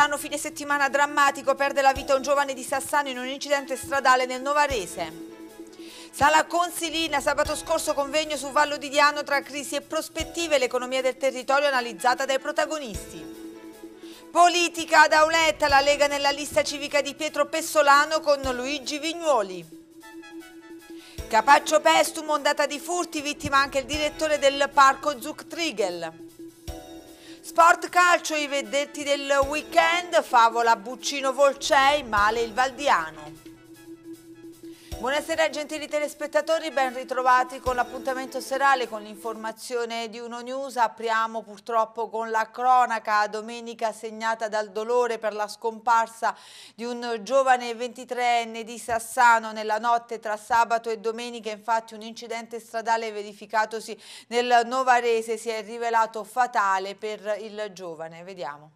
Bolzano, fine settimana drammatico, perde la vita un giovane di Sassano in un incidente stradale nel Novarese. Sala Consilina, sabato scorso convegno su Vallo di Diano tra crisi e prospettive, l'economia del territorio analizzata dai protagonisti. Politica ad Auletta, la Lega nella lista civica di Pietro Pessolano con Luigi Vignuoli. Capaccio Pestum, ondata di furti, vittima anche il direttore del parco Zuck Trigel. Sport calcio, i vedetti del weekend, favola Buccino Volcei, male il Valdiano. Buonasera gentili telespettatori, ben ritrovati con l'appuntamento serale con l'informazione di Uno News. Apriamo purtroppo con la cronaca domenica segnata dal dolore per la scomparsa di un giovane 23enne di Sassano nella notte tra sabato e domenica. Infatti un incidente stradale verificatosi nel Novarese si è rivelato fatale per il giovane. Vediamo.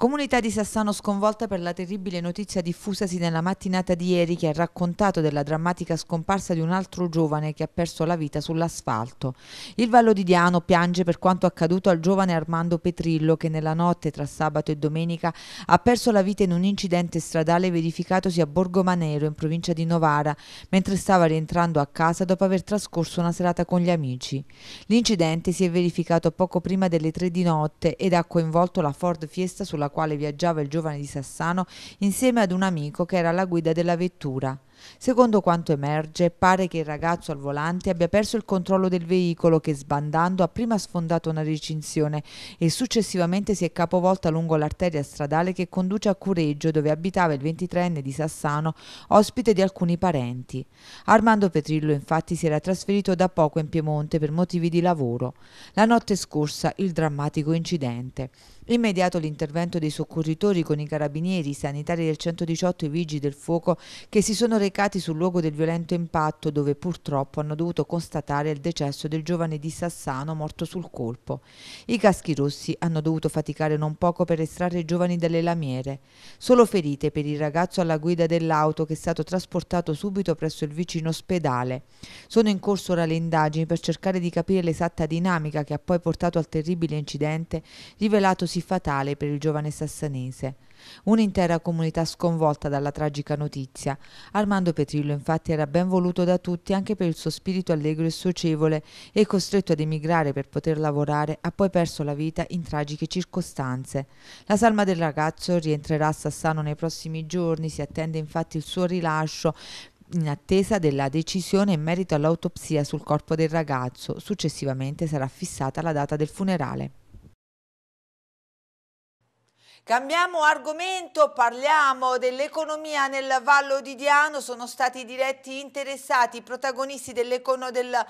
Comunità di Sassano sconvolta per la terribile notizia diffusasi nella mattinata di ieri che ha raccontato della drammatica scomparsa di un altro giovane che ha perso la vita sull'asfalto. Il Vallo di Diano piange per quanto accaduto al giovane Armando Petrillo che nella notte tra sabato e domenica ha perso la vita in un incidente stradale verificatosi a Borgomanero in provincia di Novara mentre stava rientrando a casa dopo aver trascorso una serata con gli amici. L'incidente si è verificato poco prima delle tre di notte ed ha coinvolto la Ford Fiesta sulla sulla quale viaggiava il giovane di Sassano insieme ad un amico che era alla guida della vettura. Secondo quanto emerge, pare che il ragazzo al volante abbia perso il controllo del veicolo che sbandando ha prima sfondato una recinzione e successivamente si è capovolta lungo l'arteria stradale che conduce a Cureggio dove abitava il 23enne di Sassano, ospite di alcuni parenti. Armando Petrillo infatti si era trasferito da poco in Piemonte per motivi di lavoro. La notte scorsa il drammatico incidente. Immediato l'intervento dei soccorritori con i carabinieri, i sanitari del 118 e i vigili del fuoco che si sono recati recati sul luogo del violento impatto dove purtroppo hanno dovuto constatare il decesso del giovane di Sassano morto sul colpo. I caschi rossi hanno dovuto faticare non poco per estrarre i giovani dalle lamiere. Solo ferite per il ragazzo alla guida dell'auto che è stato trasportato subito presso il vicino ospedale. Sono in corso ora le indagini per cercare di capire l'esatta dinamica che ha poi portato al terribile incidente rivelatosi fatale per il giovane sassanese. Un'intera comunità sconvolta dalla tragica notizia. Armando Petrillo infatti era ben voluto da tutti anche per il suo spirito allegro e socievole e costretto ad emigrare per poter lavorare ha poi perso la vita in tragiche circostanze. La salma del ragazzo rientrerà a Sassano nei prossimi giorni, si attende infatti il suo rilascio in attesa della decisione in merito all'autopsia sul corpo del ragazzo. Successivamente sarà fissata la data del funerale. Cambiamo argomento, parliamo dell'economia nel Vallo di Diano, sono stati diretti interessati i protagonisti eh,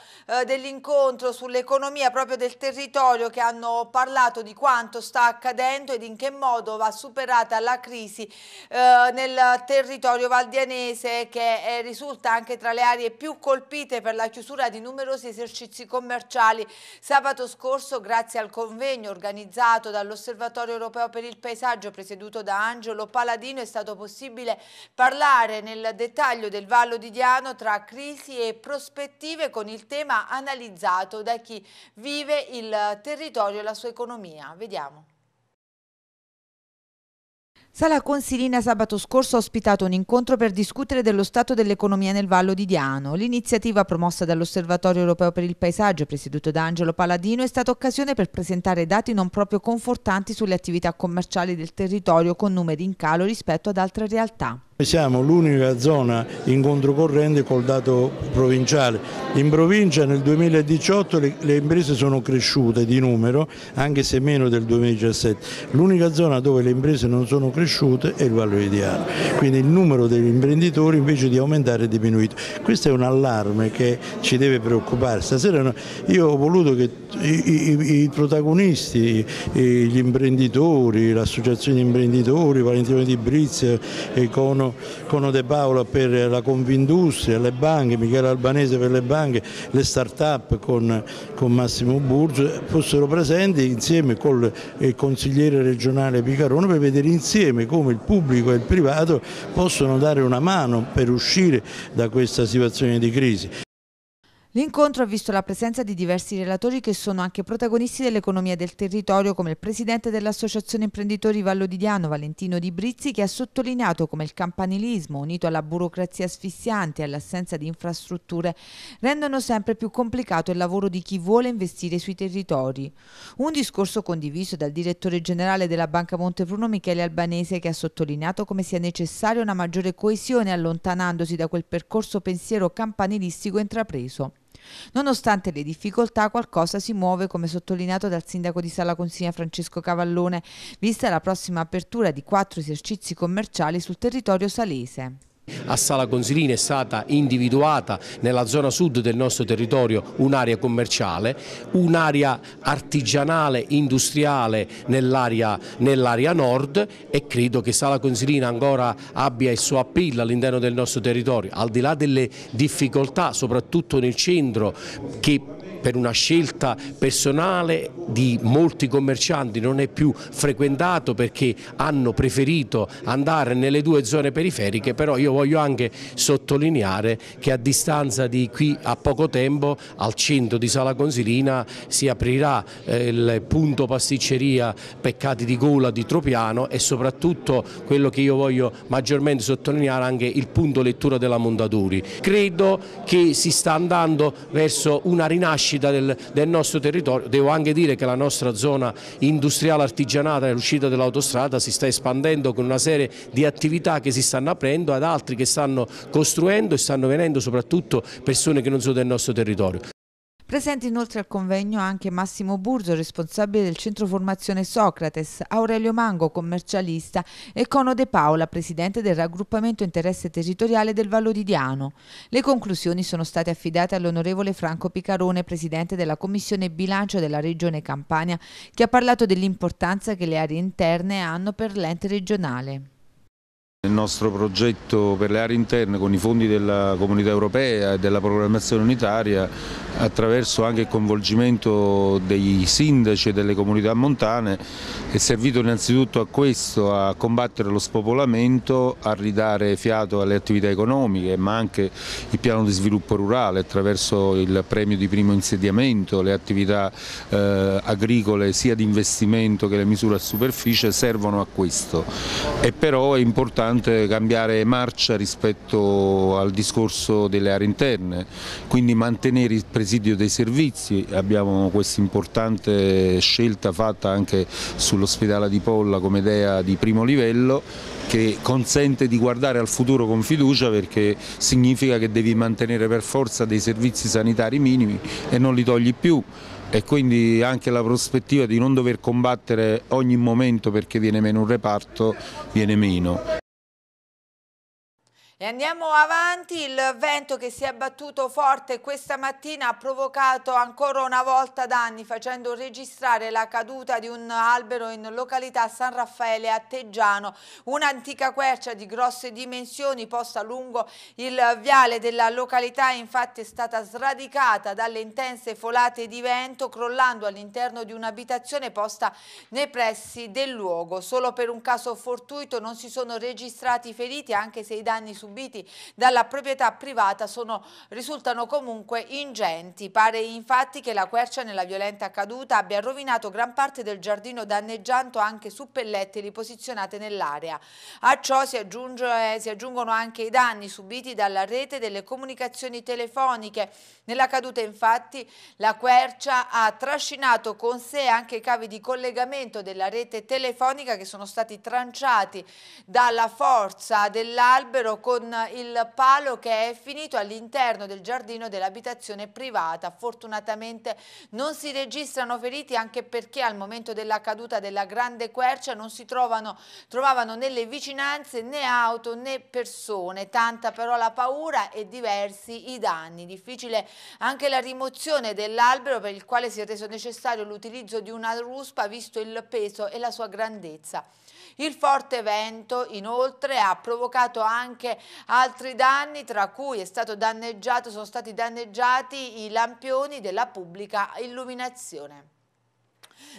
dell'incontro dell sull'economia proprio del territorio che hanno parlato di quanto sta accadendo ed in che modo va superata la crisi eh, nel territorio valdianese che eh, risulta anche tra le aree più colpite per la chiusura di numerosi esercizi commerciali. Sabato scorso grazie al convegno organizzato dall'Osservatorio Europeo per il Paesaggio reportaggio presieduto da Angelo Paladino è stato possibile parlare nel dettaglio del Vallo di Diano tra crisi e prospettive con il tema analizzato da chi vive il territorio e la sua economia. Vediamo. Sala Consilina sabato scorso ha ospitato un incontro per discutere dello stato dell'economia nel Vallo di Diano. L'iniziativa promossa dall'Osservatorio Europeo per il Paesaggio, presieduto da Angelo Paladino, è stata occasione per presentare dati non proprio confortanti sulle attività commerciali del territorio con numeri in calo rispetto ad altre realtà. Siamo l'unica zona in controcorrente col dato provinciale. In provincia nel 2018 le, le, imprese sono cresciute di numero, anche se meno del 2017. L'unica zona dove le imprese non sono cresciute è il Vallo di Quindi il numero degli imprenditori invece di aumentare è diminuito. Questo è un allarme che ci deve preoccupare. Stasera io ho voluto che i, i, i protagonisti, gli imprenditori, l'associazione di imprenditori, Valentino Di Brizio, Econo eh, Stefano Cono De Paola per la Convindustria, le banche, Michele Albanese per le banche, le start-up con, con, Massimo Burgio, fossero presenti insieme col il eh, consigliere regionale Picarone per vedere insieme come il pubblico e il privato possono dare una mano per uscire da questa situazione di crisi. L'incontro ha visto la presenza di diversi relatori che sono anche protagonisti dell'economia del territorio come il presidente dell'Associazione Imprenditori Vallo di Diano, Valentino Di Brizzi che ha sottolineato come il campanilismo unito alla burocrazia asfissiante e all'assenza di infrastrutture rendono sempre più complicato il lavoro di chi vuole investire sui territori. Un discorso condiviso dal direttore generale della Banca Montepruno Michele Albanese che ha sottolineato come sia necessaria una maggiore coesione allontanandosi da quel percorso pensiero campanilistico intrapreso. Nonostante le difficoltà, qualcosa si muove, come sottolineato dal sindaco di Sala Consigna Francesco Cavallone, vista la prossima apertura di quattro esercizi commerciali sul territorio salese. A Sala Consilina è stata individuata nella zona sud del nostro territorio un'area commerciale, un'area artigianale, industriale nell'area nell nord e credo che Sala Consilina ancora abbia il suo appello all'interno del nostro territorio, al di là delle difficoltà soprattutto nel centro che per una scelta personale di molti commercianti non è più frequentato perché hanno preferito andare nelle due zone periferiche, però io voglio anche sottolineare che a distanza di qui a poco tempo al centro di Sala Consilina si aprirà eh, il punto pasticceria Peccati di Gola di Tropiano e soprattutto quello che io voglio maggiormente sottolineare anche il punto lettura della Mondadori. Credo che si sta andando verso una rinascita crescita del, del nostro territorio. Devo anche dire che la nostra zona industriale artigianata nell'uscita dell'autostrada si sta espandendo con una serie di attività che si stanno aprendo ad altri che stanno costruendo e stanno venendo soprattutto persone che non sono del nostro territorio. Presenti inoltre al convegno anche Massimo Burzo, responsabile del centro formazione Socrates, Aurelio Mango, commercialista e Cono De Paola, presidente del raggruppamento interesse territoriale del Vallodidiano. Le conclusioni sono state affidate all'onorevole Franco Picarone, presidente della commissione bilancio della regione Campania, che ha parlato dell'importanza che le aree interne hanno per l'ente regionale. Il nostro progetto per le aree interne con i fondi della comunità europea e della programmazione unitaria attraverso anche il coinvolgimento dei sindaci e delle comunità montane è servito innanzitutto a questo, a combattere lo spopolamento, a ridare fiato alle attività economiche ma anche il piano di sviluppo rurale attraverso il premio di primo insediamento, le attività eh, agricole sia di investimento che le misure a superficie servono a questo e però è importante importante cambiare marcia rispetto al discorso delle aree interne, quindi mantenere il presidio dei servizi, abbiamo questa importante scelta fatta anche sull'ospedale di Polla come idea di primo livello che consente di guardare al futuro con fiducia perché significa che devi mantenere per forza dei servizi sanitari minimi e non li togli più e quindi anche la prospettiva di non dover combattere ogni momento perché viene meno un reparto viene meno. E andiamo avanti, il vento che si è battuto forte questa mattina ha provocato ancora una volta danni facendo registrare la caduta di un albero in località San Raffaele a Teggiano, un'antica quercia di grosse dimensioni posta lungo il viale della località infatti è stata sradicata dalle intense folate di vento crollando all'interno di un'abitazione posta nei pressi del luogo. Solo per un caso fortuito non si sono registrati feriti anche se i danni subiti subiti dalla proprietà privata sono, risultano comunque ingenti. Pare infatti che la quercia nella violenta caduta abbia rovinato gran parte del giardino danneggiando anche suppellettili posizionate nell'area. A ciò si, aggiunge, eh, si aggiungono anche i danni subiti dalla rete delle comunicazioni telefoniche. Nella caduta infatti la quercia ha trascinato con sé anche i cavi di collegamento della rete telefonica che sono stati tranciati dalla forza dell'albero con con il palo che è finito all'interno del giardino dell'abitazione privata. Fortunatamente non si registrano feriti anche perché al momento della caduta della grande quercia non si trovano, trovavano nelle vicinanze né auto né persone. Tanta però la paura e diversi i danni. Difficile anche la rimozione dell'albero per il quale si è reso necessario l'utilizzo di una ruspa visto il peso e la sua grandezza. Il forte vento inoltre ha provocato anche altri danni tra cui sono stati danneggiati i lampioni della pubblica illuminazione.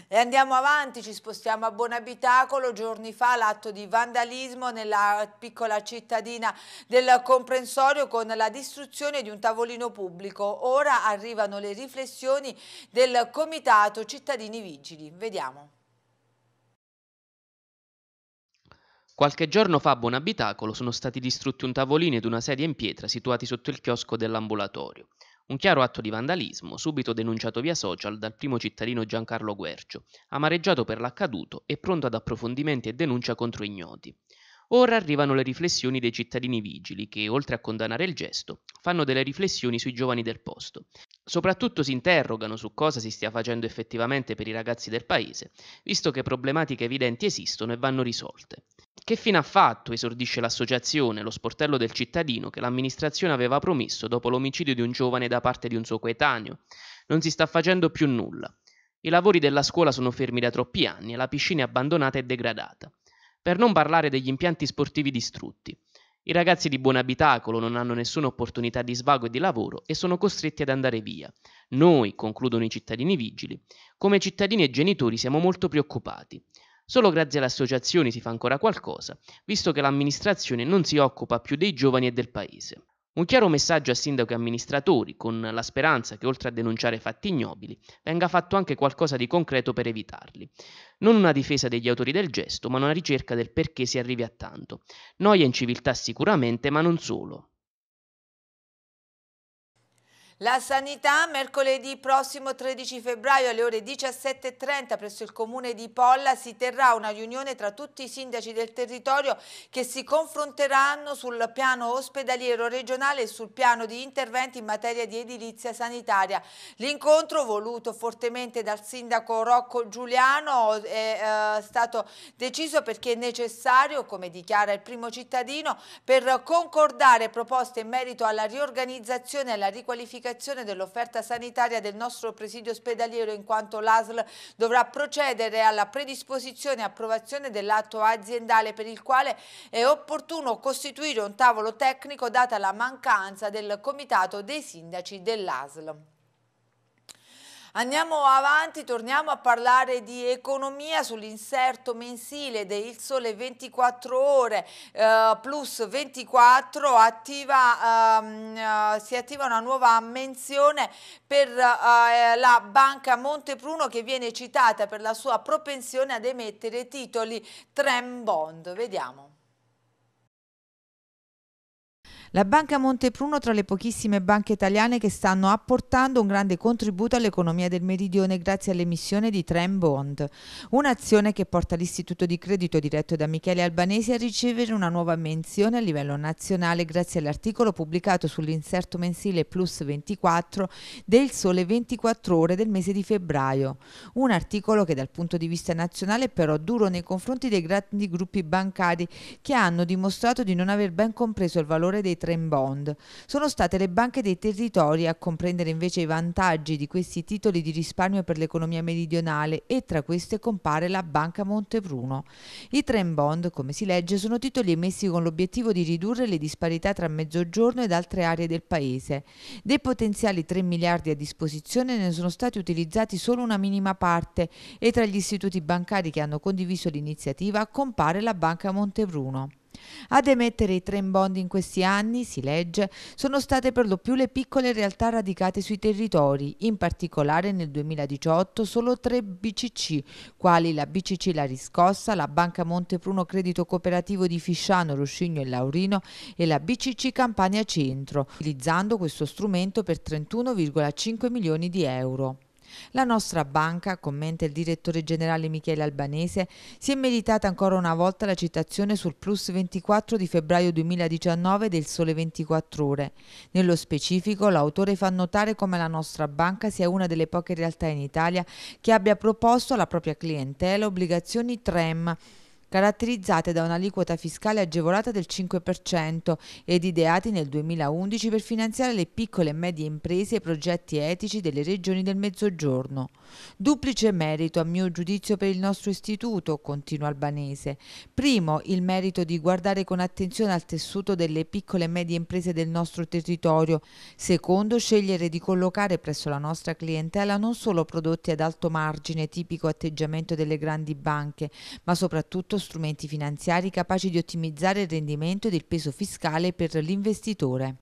E andiamo avanti, ci spostiamo a Buonabitacolo. Giorni fa l'atto di vandalismo nella piccola cittadina del comprensorio con la distruzione di un tavolino pubblico. Ora arrivano le riflessioni del Comitato Cittadini Vigili. Vediamo. Qualche giorno fa a Buonabitacolo sono stati distrutti un tavolino ed una sedia in pietra situati sotto il chiosco dell'ambulatorio. Un chiaro atto di vandalismo, subito denunciato via social dal primo cittadino Giancarlo Guercio, amareggiato per l'accaduto e pronto ad approfondimenti e denuncia contro ignoti. Ora arrivano le riflessioni dei cittadini vigili che, oltre a condannare il gesto, fanno delle riflessioni sui giovani del posto. Soprattutto si interrogano su cosa si stia facendo effettivamente per i ragazzi del paese, visto che problematiche evidenti esistono e vanno risolte. Che fine ha fatto, esordisce l'associazione, lo sportello del cittadino che l'amministrazione aveva promesso dopo l'omicidio di un giovane da parte di un suo coetaneo. Non si sta facendo più nulla. I lavori della scuola sono fermi da troppi anni e la piscina è abbandonata e degradata. Per non parlare degli impianti sportivi distrutti. I ragazzi di buon abitacolo non hanno nessuna opportunità di svago e di lavoro e sono costretti ad andare via. Noi, concludono i cittadini vigili, come cittadini e genitori siamo molto preoccupati. Solo grazie alle associazioni si fa ancora qualcosa, visto che l'amministrazione non si occupa più dei giovani e del paese. Un chiaro messaggio a sindaco e amministratori, con la speranza che oltre a denunciare fatti ignobili, venga fatto anche qualcosa di concreto per evitarli. Non una difesa degli autori del gesto, ma una ricerca del perché si arrivi a tanto. Noia in civiltà sicuramente, ma non solo. La sanità mercoledì prossimo 13 febbraio alle ore 17.30 presso il comune di Polla si terrà una riunione tra tutti i sindaci del territorio che si confronteranno sul piano ospedaliero regionale e sul piano di interventi in materia di edilizia sanitaria. L'incontro voluto fortemente dal sindaco Rocco Giuliano è eh, stato deciso perché è necessario, come dichiara il primo cittadino, per concordare proposte in merito alla riorganizzazione e alla riqualificazione pianificazione dell'offerta sanitaria del nostro presidio ospedaliero in quanto l'ASL dovrà procedere alla predisposizione e approvazione dell'atto aziendale per il quale è opportuno costituire un tavolo tecnico data la mancanza del comitato dei sindaci dell'ASL. Andiamo avanti, torniamo a parlare di economia sull'inserto mensile del Sole 24 Ore eh, plus 24 attiva, ehm, eh, si attiva una nuova menzione per eh, la banca Montepruno che viene citata per la sua propensione ad emettere titoli Trem Bond. Vediamo. La Banca Montepruno tra le pochissime banche italiane che stanno apportando un grande contributo all'economia del Meridione grazie all'emissione di Tram Bond, un'azione che porta l'istituto di credito diretto da Michele Albanesi a ricevere una nuova menzione a livello nazionale grazie all'articolo pubblicato sull'inserto mensile Plus 24 del Sole 24 ore del mese di febbraio, un articolo che dal punto di vista nazionale è però duro nei confronti dei grandi gruppi bancari che hanno dimostrato di non aver ben compreso il valore dei Trend Bond. Sono state le banche dei territori a comprendere invece i vantaggi di questi titoli di risparmio per l'economia meridionale e tra queste compare la Banca Montepruno. I Trend Bond, come si legge, sono titoli emessi con l'obiettivo di ridurre le disparità tra Mezzogiorno ed altre aree del paese. Dei potenziali 3 miliardi a disposizione ne sono stati utilizzati solo una minima parte e tra gli istituti bancari che hanno condiviso l'iniziativa compare la Banca Montepruno. Ad emettere i train bond in questi anni, si legge, sono state per lo più le piccole realtà radicate sui territori, in particolare nel 2018 solo tre BCC, quali la BCC La Riscossa, la Banca Montepruno Credito Cooperativo di Fisciano, Ruscigno e Laurino e la BCC Campania Centro, utilizzando questo strumento per 31,5 milioni di euro. La nostra banca, commenta il direttore generale Michele Albanese, si è meritata ancora una volta la citazione sul plus 24 di febbraio 2019 del Sole 24 Ore. Nello specifico, l'autore fa notare come la nostra banca sia una delle poche realtà in Italia che abbia proposto alla propria clientela obbligazioni TREM caratterizzate da un'aliquota fiscale agevolata del 5% ed ideati nel 2011 per finanziare le piccole e medie imprese e progetti etici delle regioni del Mezzogiorno. Duplice merito, a mio giudizio, per il nostro istituto, continua Albanese. Primo, il merito di guardare con attenzione al tessuto delle piccole e medie imprese del nostro territorio. Secondo, scegliere di collocare presso la nostra clientela non solo prodotti ad alto margine, tipico atteggiamento delle grandi banche, ma soprattutto strumenti finanziari capaci di ottimizzare il rendimento del peso fiscale per l'investitore.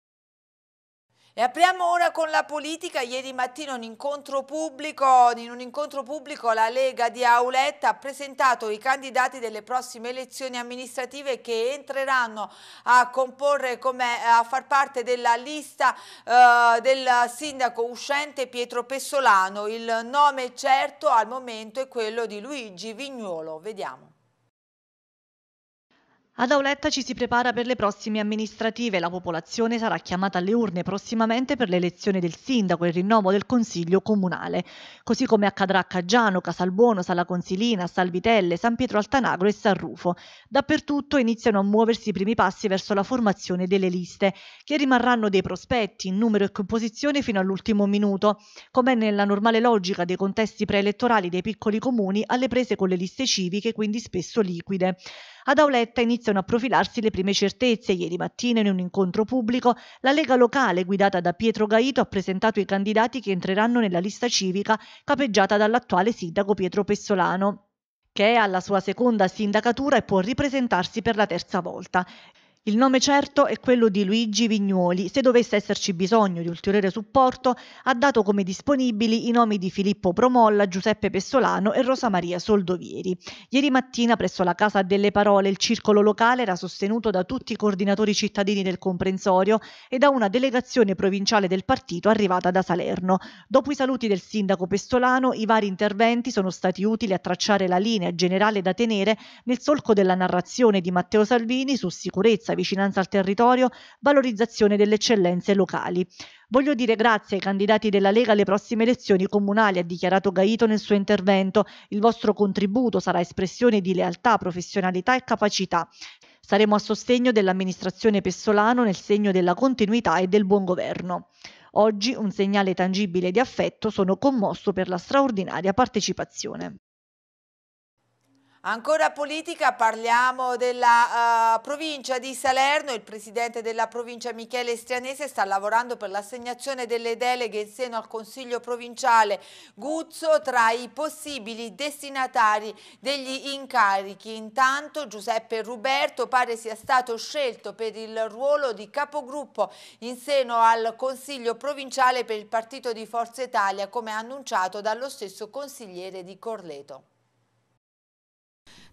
E apriamo ora con la politica. Ieri mattina un incontro pubblico, in un incontro pubblico la Lega di Auletta ha presentato i candidati delle prossime elezioni amministrative che entreranno a comporre come eh, a far parte della lista eh, del sindaco uscente Pietro Pessolano. Il nome certo al momento è quello di Luigi Vignuolo. Vediamo. Ad Auletta ci si prepara per le prossime amministrative. La popolazione sarà chiamata alle urne prossimamente per l'elezione del sindaco e il rinnovo del consiglio comunale. Così come accadrà a Caggiano, Casalbuono, Sala Consilina, Salvitelle, San Pietro Altanagro e San Rufo. Dappertutto iniziano a muoversi i primi passi verso la formazione delle liste, che rimarranno dei prospetti in numero e composizione fino all'ultimo minuto, come nella normale logica dei contesti preelettorali dei piccoli comuni alle prese con le liste civiche, quindi spesso liquide. Ad Auletta iniziano a profilarsi le prime certezze. Ieri mattina in un incontro pubblico la Lega locale guidata da Pietro Gaito ha presentato i candidati che entreranno nella lista civica capeggiata dall'attuale sindaco Pietro Pessolano che è alla sua seconda sindacatura e può ripresentarsi per la terza volta. Il nome certo è quello di Luigi Vignuoli. Se dovesse esserci bisogno di ulteriore supporto, ha dato come disponibili i nomi di Filippo Promolla, Giuseppe Pessolano e Rosa Maria Soldovieri. Ieri mattina presso la Casa delle Parole il circolo locale era sostenuto da tutti i coordinatori cittadini del comprensorio e da una delegazione provinciale del partito arrivata da Salerno. Dopo i saluti del sindaco Pestolano, i vari interventi sono stati utili a tracciare la linea generale da tenere nel solco della narrazione di Matteo Salvini su sicurezza vicinanza al territorio, valorizzazione delle eccellenze locali. Voglio dire grazie ai candidati della Lega alle prossime elezioni comunali, ha dichiarato Gaito nel suo intervento. Il vostro contributo sarà espressione di lealtà, professionalità e capacità. Saremo a sostegno dell'amministrazione Pessolano nel segno della continuità e del buon governo. Oggi un segnale tangibile di affetto, sono commosso per la straordinaria partecipazione. Ancora politica, parliamo della uh, provincia di Salerno. Il presidente della provincia Michele Strianese sta lavorando per l'assegnazione delle deleghe in seno al Consiglio provinciale Guzzo tra i possibili destinatari degli incarichi. Intanto Giuseppe Ruberto pare sia stato scelto per il ruolo di capogruppo in seno al Consiglio provinciale per il partito di Forza Italia, come annunciato dallo stesso consigliere di Corleto.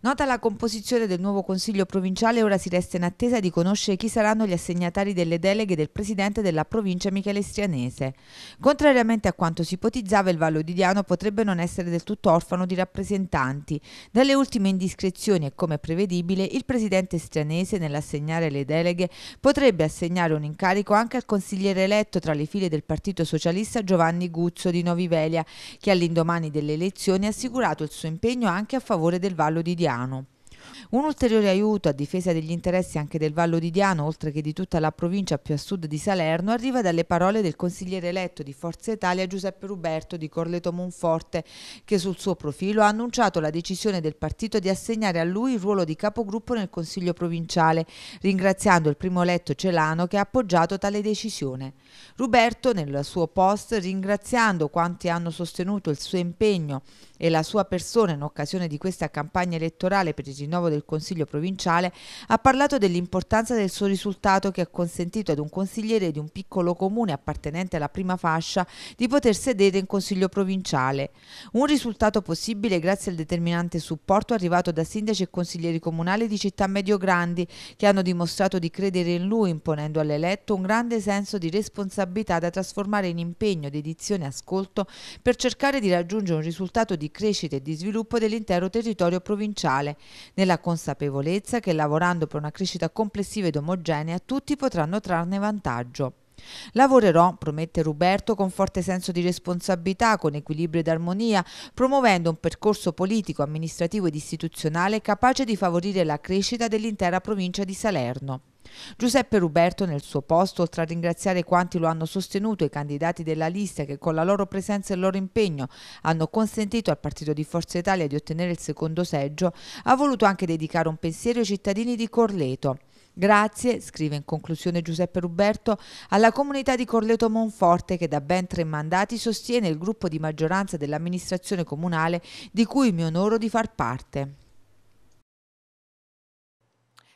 Nota la composizione del nuovo Consiglio provinciale, ora si resta in attesa di conoscere chi saranno gli assegnatari delle deleghe del presidente della provincia Michele Strianese. Contrariamente a quanto si ipotizzava, il Vallo di Diano potrebbe non essere del tutto orfano di rappresentanti. Dalle ultime indiscrezioni e come prevedibile, il presidente Strianese nell'assegnare le deleghe potrebbe assegnare un incarico anche al consigliere eletto tra le file del Partito Socialista Giovanni Guzzo di Novivelia, che all'indomani delle elezioni ha assicurato il suo impegno anche a favore del Vallo di Diano. Milano. Un ulteriore aiuto a difesa degli interessi anche del Vallo di Diano, oltre che di tutta la provincia più a sud di Salerno, arriva dalle parole del consigliere eletto di Forza Italia Giuseppe Ruberto di Corleto Monforte, che sul suo profilo ha annunciato la decisione del partito di assegnare a lui il ruolo di capogruppo nel Consiglio provinciale, ringraziando il primo eletto Celano che ha appoggiato tale decisione. Ruberto, nel suo post, ringraziando quanti hanno sostenuto il suo impegno e la sua persona in occasione di questa campagna elettorale per il rinnovo del Consiglio provinciale, ha parlato dell'importanza del suo risultato che ha consentito ad un consigliere di un piccolo comune appartenente alla prima fascia di poter sedere in Consiglio provinciale. Un risultato possibile grazie al determinante supporto arrivato da sindaci e consiglieri comunali di città medio-grandi che hanno dimostrato di credere in lui imponendo all'eletto un grande senso di responsabilità da trasformare in impegno, dedizione e ascolto per cercare di raggiungere un risultato di crescita e di sviluppo dell'intero territorio provinciale, nella consapevolezza che lavorando per una crescita complessiva ed omogenea tutti potranno trarne vantaggio. Lavorerò, promette Ruberto, con forte senso di responsabilità, con equilibrio ed armonia, promuovendo un percorso politico, amministrativo ed istituzionale capace di favorire la crescita dell'intera provincia di Salerno. Giuseppe Ruberto nel suo posto, oltre a ringraziare quanti lo hanno sostenuto, i candidati della lista che con la loro presenza e il loro impegno hanno consentito al partito di Forza Italia di ottenere il secondo seggio, ha voluto anche dedicare un pensiero ai cittadini di Corleto. Grazie, scrive in conclusione Giuseppe Ruberto, alla comunità di Corleto Monforte che da ben tre mandati sostiene il gruppo di maggioranza dell'amministrazione comunale di cui mi onoro di far parte.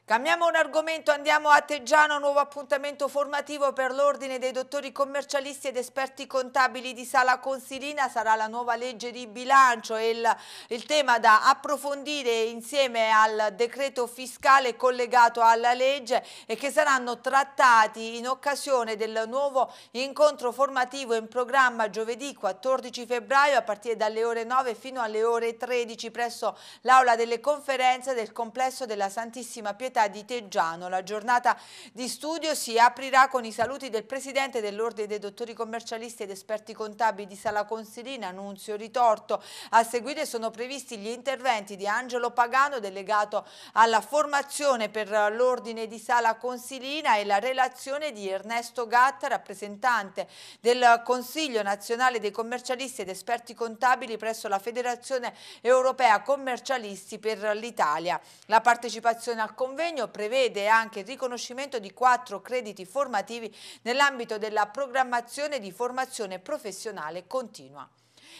Cambiamo un argomento, andiamo a Teggiano, nuovo appuntamento formativo per l'Ordine dei Dottori Commercialisti ed Esperti Contabili di Sala Consilina, sarà la nuova legge di bilancio e il, il, tema da approfondire insieme al decreto fiscale collegato alla legge e che saranno trattati in occasione del nuovo incontro formativo in programma giovedì 14 febbraio a partire dalle ore 9 fino alle ore 13 presso l'Aula delle Conferenze del Complesso della Santissima Pietà città di Teggiano. La giornata di studio si aprirà con i saluti del Presidente dell'Ordine dei Dottori Commercialisti ed Esperti Contabili di Sala Consilina, Nunzio Ritorto. A seguire sono previsti gli interventi di Angelo Pagano, delegato alla formazione per l'Ordine di Sala Consilina e la relazione di Ernesto Gatta, rappresentante del Consiglio Nazionale dei Commercialisti ed Esperti Contabili presso la Federazione Europea Commercialisti per l'Italia. La partecipazione al convegno convegno prevede anche il riconoscimento di quattro crediti formativi nell'ambito della programmazione di formazione professionale continua.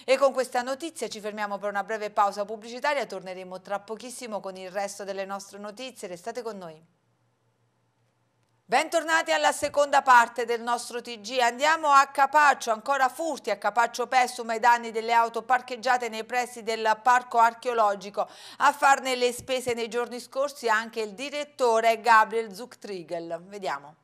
E con questa notizia ci fermiamo per una breve pausa pubblicitaria, torneremo tra pochissimo con il resto delle nostre notizie, restate con noi. Bentornati alla seconda parte del nostro TG. Andiamo a Capaccio, ancora furti a Capaccio Pessum ai danni delle auto parcheggiate nei pressi del parco archeologico. A farne le spese nei giorni scorsi anche il direttore Gabriel Zucktriegel. Vediamo.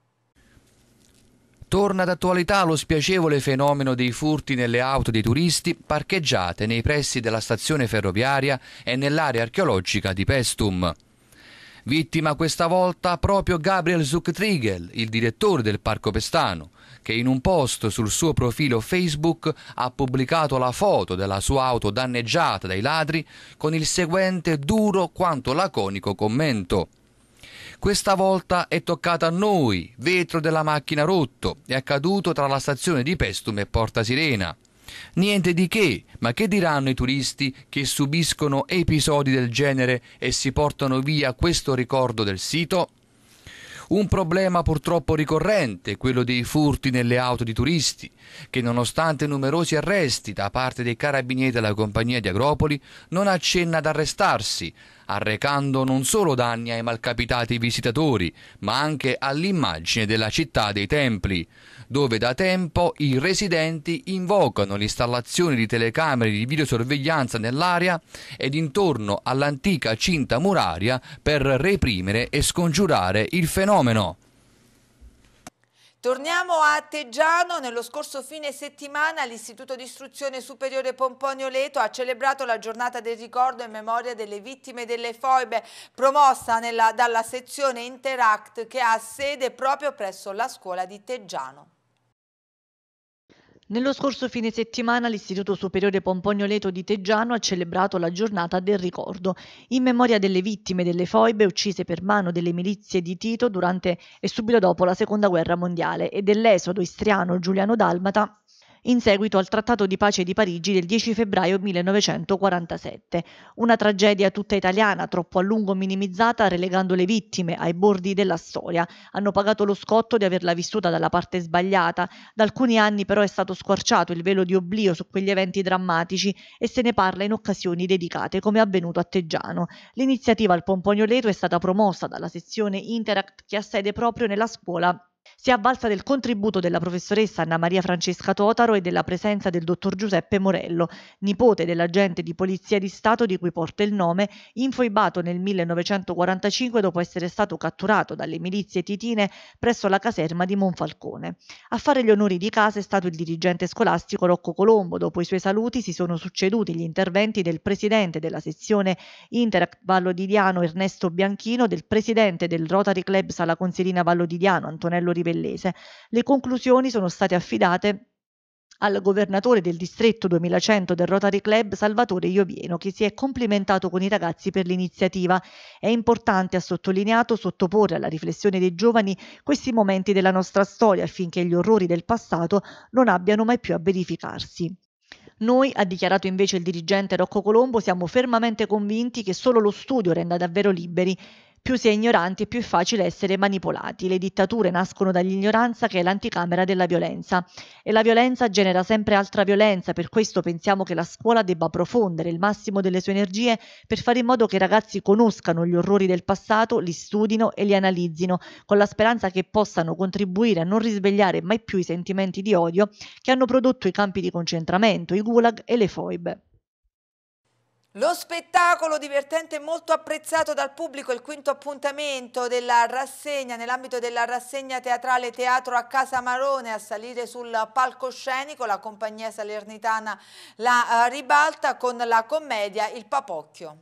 Torna d'attualità lo spiacevole fenomeno dei furti nelle auto dei turisti parcheggiate nei pressi della stazione ferroviaria e nell'area archeologica di Pestum. Vittima questa volta proprio Gabriel Zucktriegel, il direttore del Parco Pestano, che in un post sul suo profilo Facebook ha pubblicato la foto della sua auto danneggiata dai ladri con il seguente duro quanto laconico commento. Questa volta è toccata a noi, vetro della macchina rotto, è accaduto tra la stazione di Pestum e Porta Sirena. Niente di che, ma che diranno i turisti che subiscono episodi del genere e si portano via questo ricordo del sito? Un problema purtroppo ricorrente quello dei furti nelle auto di turisti, che nonostante numerosi arresti da parte dei carabinieri della compagnia di Agropoli non accenna ad arrestarsi, arrecando non solo danni ai malcapitati visitatori, ma anche all'immagine della città dei templi, dove da tempo i residenti invocano l'installazione di telecamere di videosorveglianza nell'area ed intorno all'antica cinta muraria per reprimere e scongiurare il fenomeno. Torniamo a Teggiano, nello scorso fine settimana l'Istituto di Istruzione Superiore Pomponio Leto ha celebrato la giornata del ricordo in memoria delle vittime delle foibe, promossa nella, dalla sezione Interact che ha sede proprio presso la scuola di Teggiano. Nello scorso fine settimana l'Istituto Superiore Pomponio Leto di Teggiano ha celebrato la giornata del ricordo, in memoria delle vittime delle foibe uccise per mano delle milizie di Tito durante e subito dopo la Seconda Guerra Mondiale e dell'esodo istriano giuliano-dalmata in seguito al Trattato di pace di Parigi del 10 febbraio 1947. Una tragedia tutta italiana, troppo a lungo minimizzata, relegando le vittime ai bordi della storia. Hanno pagato lo scotto di averla vissuta dalla parte sbagliata. Da alcuni anni però è stato squarciato il velo di oblio su quegli eventi drammatici e se ne parla in occasioni dedicate, come è avvenuto a Teggiano. L'iniziativa al Pomponio Leto è stata promossa dalla sezione Interact che ha sede proprio nella scuola si è avvalsa del contributo della professoressa Anna Maria Francesca Totaro e della presenza del dottor Giuseppe Morello, nipote dell'agente di polizia di Stato di cui porta il nome, infoibato nel 1945 dopo essere stato catturato dalle milizie titine presso la caserma di Monfalcone. A fare gli onori di casa è stato il dirigente scolastico Rocco Colombo. Dopo i suoi saluti si sono succeduti gli interventi del presidente della sezione Interact Vallo di Diano Ernesto Bianchino, del presidente del Rotary Club Sala Consilina Vallo di Diano Antonello ribellese. Le conclusioni sono state affidate al governatore del distretto 2100 del Rotary Club Salvatore Iovieno che si è complimentato con i ragazzi per l'iniziativa. È importante, ha sottolineato, sottoporre alla riflessione dei giovani questi momenti della nostra storia affinché gli orrori del passato non abbiano mai più a verificarsi. Noi, ha dichiarato invece il dirigente Rocco Colombo, siamo fermamente convinti che solo lo studio renda davvero liberi più si è ignoranti e più è facile essere manipolati. Le dittature nascono dall'ignoranza che è l'anticamera della violenza e la violenza genera sempre altra violenza, per questo pensiamo che la scuola debba profondere il massimo delle sue energie per fare in modo che i ragazzi conoscano gli orrori del passato, li studino e li analizzino, con la speranza che possano contribuire a non risvegliare mai più i sentimenti di odio che hanno prodotto i campi di concentramento, i gulag e le foibe. Lo spettacolo divertente e molto apprezzato dal pubblico è il quinto appuntamento della rassegna nell'ambito della rassegna teatrale Teatro a Casa Marone a salire sul palcoscenico la compagnia salernitana La eh, Ribalta con la commedia Il Papocchio.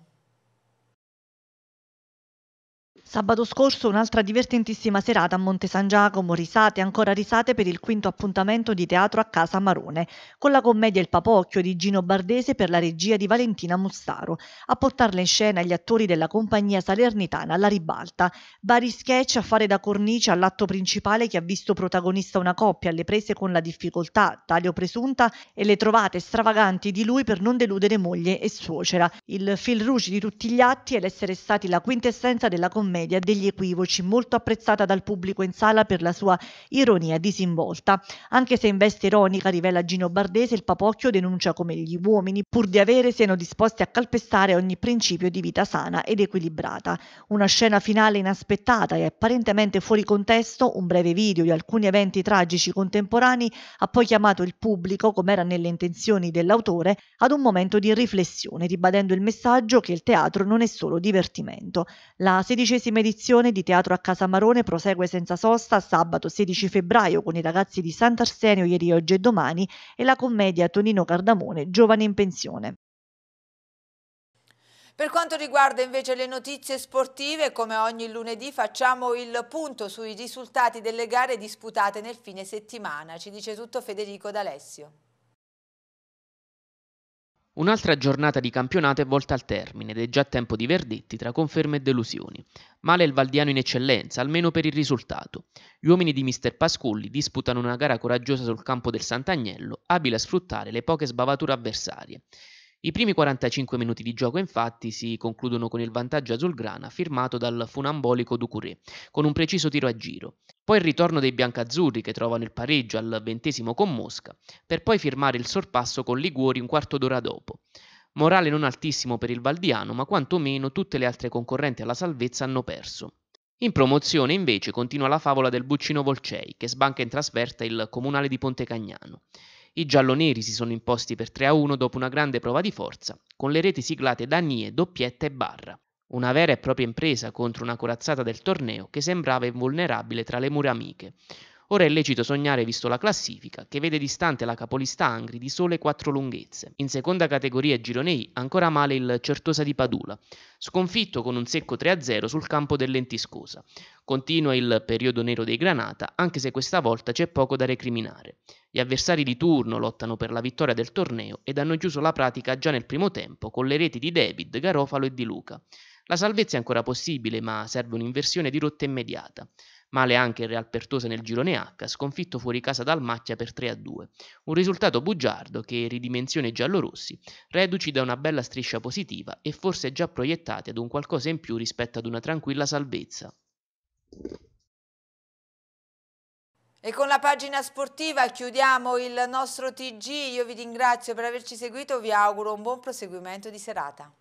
Sabato scorso un'altra divertentissima serata a Monte San Giacomo, risate, ancora risate per il quinto appuntamento di teatro a Casa Marone, con la commedia Il Papocchio di Gino Bardese per la regia di Valentina Mustaro. A portarla in scena gli attori della compagnia salernitana La Ribalta, vari sketch a fare da cornice all'atto principale che ha visto protagonista una coppia alle prese con la difficoltà, tale o presunta, e le trovate stravaganti di lui per non deludere moglie e suocera. Il fil rouge di tutti gli atti è l'essere stati la quintessenza della commedia commedia degli equivoci, molto apprezzata dal pubblico in sala per la sua ironia disinvolta. Anche se in veste ironica, rivela Gino Bardese, il papocchio denuncia come gli uomini, pur di avere, siano disposti a calpestare ogni principio di vita sana ed equilibrata. Una scena finale inaspettata e apparentemente fuori contesto, un breve video di alcuni eventi tragici contemporanei, ha poi chiamato il pubblico, come era nelle intenzioni dell'autore, ad un momento di riflessione, ribadendo il messaggio che il teatro non è solo divertimento. La sedicesima diciottesima edizione di Teatro a Casamarone prosegue senza sosta sabato 16 febbraio con i ragazzi di Sant'Arsenio ieri, oggi e domani e la commedia Tonino Cardamone Giovane in pensione. Per quanto riguarda invece le notizie sportive, come ogni lunedì facciamo il punto sui risultati delle gare disputate nel fine settimana. Ci dice tutto Federico D'Alessio. Un'altra giornata di campionato è volta al termine ed è già tempo di verdetti tra conferme e delusioni. Male il Valdiano in eccellenza, almeno per il risultato. Gli uomini di Mister Pasculli disputano una gara coraggiosa sul campo del Sant'Agnello, abile a sfruttare le poche sbavature avversarie. I primi 45 minuti di gioco infatti si concludono con il vantaggio azulgrana firmato dal funambolico Ducouré, con un preciso tiro a giro. Poi il ritorno dei biancazzurri che trovano il pareggio al ventesimo con Mosca, per poi firmare il sorpasso con Liguori un quarto d'ora dopo. Morale non altissimo per il Valdiano, ma quantomeno tutte le altre concorrenti alla salvezza hanno perso. In promozione invece continua la favola del Buccino Volcei che sbanca in trasferta il comunale di Ponte Cagnano. I gialloneri si sono imposti per 3-1 dopo una grande prova di forza, con le reti siglate da Nie, doppietta e barra. Una vera e propria impresa contro una corazzata del torneo che sembrava invulnerabile tra le mura amiche. Ora è lecito sognare, visto la classifica, che vede distante la capolista Angri di sole quattro lunghezze. In seconda categoria Gironei ancora male il Certosa di Padula, sconfitto con un secco 3-0 sul campo del Lentiscosa. Continua il periodo nero dei Granata, anche se questa volta c'è poco da recriminare. Gli avversari di turno lottano per la vittoria del torneo ed hanno chiuso la pratica già nel primo tempo con le reti di David, Garofalo e Di Luca. La salvezza è ancora possibile, ma serve un'inversione di rotta immediata male anche il Real Pertosa nel girone H, sconfitto fuori casa dal Macchia per 3-2, un risultato bugiardo che ridimensiona i giallorossi, reduci da una bella striscia positiva e forse già proiettati ad un qualcosa in più rispetto ad una tranquilla salvezza. E con la pagina sportiva chiudiamo il nostro TG, io vi ringrazio per averci seguito, vi auguro un buon proseguimento di serata.